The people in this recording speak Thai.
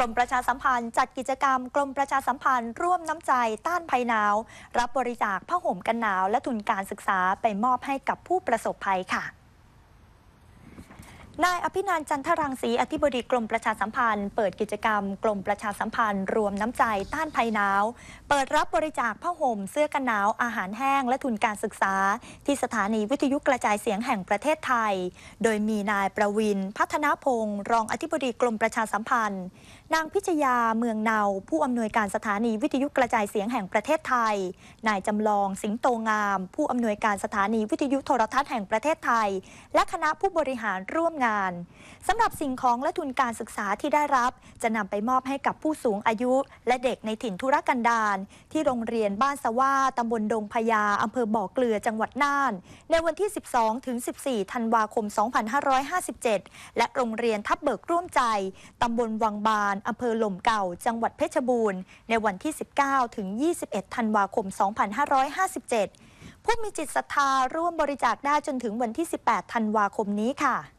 กรมประชาสัมพันธ์ จัดกิจกรรม กรมประชาสัมพันธ์ร่วมน้ำใจต้านภัยหนาว รับบริจาคผ้าห่มกันหนาว และทุนการศึกษาไปมอบให้กับผู้ประสบภัยค่ะนายอภินันจันทรังสีอธิบดีกรมประชาสัมพันธ์เปิดกิจกรรมกรมประชาสัมพันธ์ รวมน้ำใจต้านภัยหนาวเปิดรับบริจาคผ้าห่ม เสื้อกันหนาวอาหารแห้งและทุนการศึกษา ที่สถานีวิทยุกระจายเสียงแห่งประเทศไทย โดยมีนายประวินพัฒนาพงศ์รองอธิบดีกรมประชาสัมพันธ์ นางพิจยาเมืองเนาผู้อำนวยการสถานีวิทยุกระจายเสียงแห่งประเทศไทย นายจำลองสิงโตงาม ผู้อำนวยการสถานีวิทยุโทรทัศน์แห่งประเทศไทย และคณะผู้บริหารร่วมงานานสำหรับสิ่งของและทุนการศึกษาที่ได้รับ จะนำไปมอบให้กับผู้สูงอายุ และเด็กในถิ่นธุรกันดารที่โรงเรียนบ้านสว่าตำบลดงพญาอำเภอบ่อเกลือจังหวัดน่าน ในวันที่ 12ถึง14ธันวาคม 2557 และโรงเรียนทับเบิกร่วมใจตำบลวังบานอำเภอหล่มเก่าจังหวัดเพชรบูรณ์ ในวันที่ 19ถึง21ธันวาคม 2557ผู้มีจิตศรัทธาร่วมบริจาคได้จนถึงวันที่ 18ธันวาคมนี้ค่ะ